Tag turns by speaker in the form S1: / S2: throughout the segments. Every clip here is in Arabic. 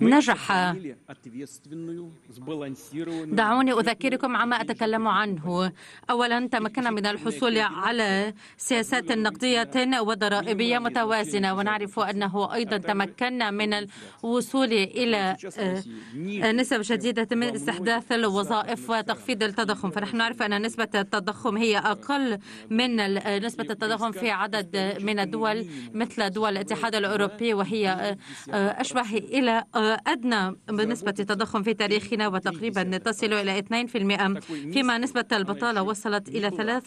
S1: نجح دعوني أذكركم عما أتكلم عنه أولا تمكنا من الحصول على سياسات نقدية وضرائبية متوازنة ونعرف أنه أيضا تمكنا من الوصول إلى آه، نسب جديدة من استحداث الوظائف وتخفيض التضخم فنحن نعرف أن نسبة التضخم هي أقل من آه، نسبة التضخم في عدد من الدول مثل دول الاتحاد الأوروبي وهي آه، أشبه إلى أدنى بنسبة تضخم في تاريخنا وتقريبا تصل إلى 2% فيما نسبة البطالة وصلت إلى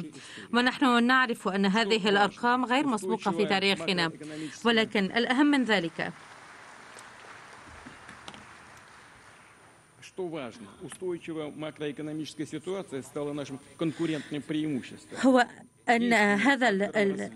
S1: 3.3% ونحن نعرف أن هذه الأرقام غير مسبوقة في تاريخنا ولكن الأهم من ذلك هو أن إيه، هذا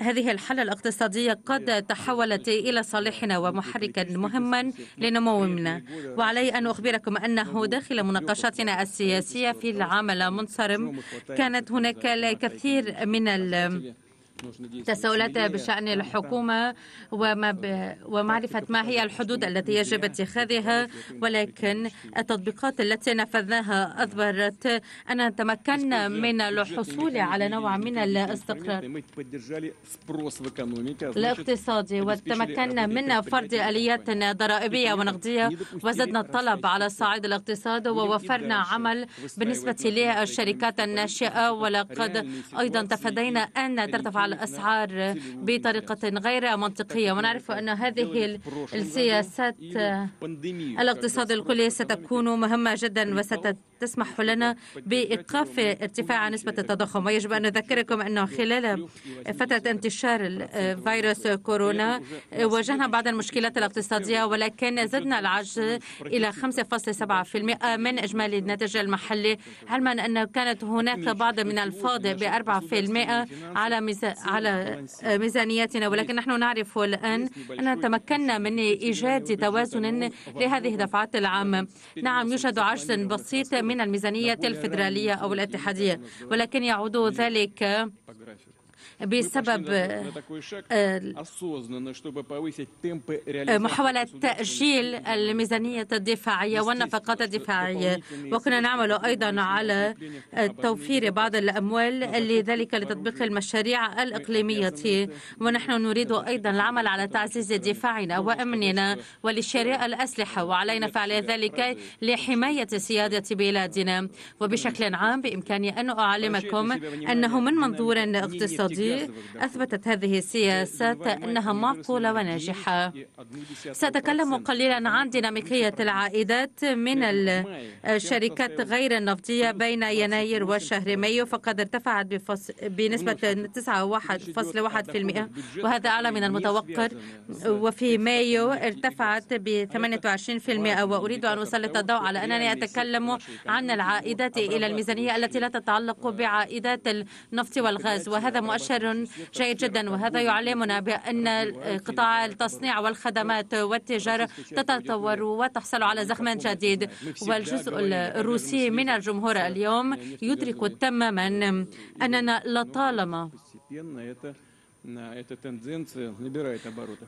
S1: هذه الحالة الاقتصادية قد إيه، تحولت إلى صالحنا ومحركا مهما لنمونا وعلي أن أخبركم أنه داخل مناقشاتنا السياسية في العمل المنصرم كانت هناك الكثير من تساؤلات بشأن يعني. الحكومة وما ب... ومعرفة ما هي الحدود التي يجب اتخاذها ولكن التطبيقات التي نفذناها أظهرت أن تمكنا من الحصول على نوع من الاستقرار الاقتصادي وتمكنا من فرض آليات ضرائبية ونقدية وزدنا الطلب على الصعيد الاقتصادي ووفرنا عمل بالنسبة للشركات الناشئة ولقد أيضا تفادينا أن ترتفع على الأسعار بطريقة غير منطقية ونعرف أن هذه السياسات الاقتصاد الكلي ستكون مهمة جدا وستسمح لنا بإيقاف ارتفاع نسبة التضخم ويجب أن نذكركم أنه خلال فترة انتشار فيروس كورونا واجهنا بعض المشكلات الاقتصادية ولكن زدنا العجز إلى 5.7% من إجمالي الناتج المحلي علما أنه كانت هناك بعض من الفاضل ب 4% على على آه، ميزانيتنا ولكن نحن نعرف الآن أننا تمكنا من إيجاد توازن لهذه الدفعات العامة نعم يوجد عجز بسيط من الميزانية الفيدرالية أو الاتحادية ولكن يعود ذلك بسبب محاولة تأجيل الميزانية الدفاعية والنفقات الدفاعية وكنا نعمل أيضا على توفير بعض الأموال لذلك لتطبيق المشاريع الإقليمية ونحن نريد أيضا العمل على تعزيز دفاعنا وأمننا ولشراء الأسلحة وعلينا فعل ذلك لحماية سيادة بلادنا وبشكل عام بإمكاني أن أعلمكم أنه من منظور اقتصادي الاقتصادي أثبتت هذه السياسات أنها معقولة وناجحة سأتكلم قليلا عن ديناميكية العائدات من الشركات غير النفطية بين يناير وشهر مايو فقد ارتفعت بنسبة 9.1% وهذا أعلى من المتوقع وفي مايو ارتفعت ب 28% وأريد أن أسلط الضوء على أنني أتكلم عن العائدات إلى الميزانية التي لا تتعلق بعائدات النفط والغاز وهذا مؤشر مؤشر جيد جدا وهذا يعلمنا بأن قطاع التصنيع والخدمات والتجارة تتطور وتحصل على زخم جديد والجزء الروسي من الجمهور اليوم يدرك تماما أننا لطالما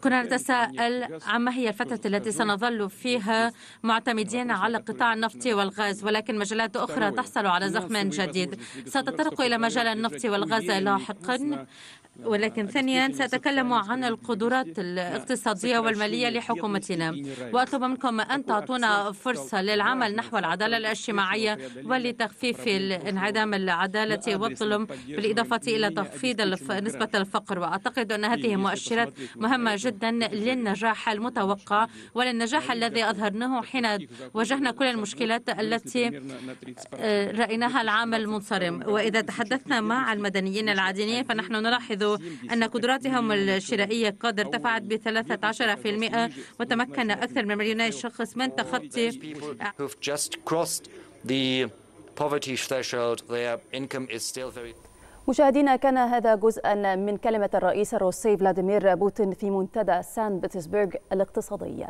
S1: كنا نتساءل عما هي الفترة التي سنظل فيها معتمدين على قطاع النفط والغاز ولكن مجالات أخرى تحصل على زخم جديد ستطرق إلى مجال النفط والغاز لاحقا ولكن ثانيا سأتكلم عن القدرات الاقتصادية والمالية لحكومتنا وأطلب منكم أن تعطونا فرصة للعمل نحو العدالة الاجتماعية ولتخفيف انعدام العدالة والظلم بالإضافة إلى تخفيض نسبة الفقر وأعتقد أن هذه مؤشرات مهمة جدا للنجاح المتوقع وللنجاح الذي أظهرناه حين واجهنا كل المشكلات التي آه، رأيناها العام المنصرم وإذا تحدثنا مع المدنيين العاديين فنحن نلاحظ أن قدراتهم الشرائية قد ارتفعت ب 13% وتمكن أكثر من مليوني شخص من تخطي مشاهدينا كان هذا جزءا من كلمة الرئيس الروسي فلاديمير بوتين في منتدى سان بطرسبرغ الاقتصادية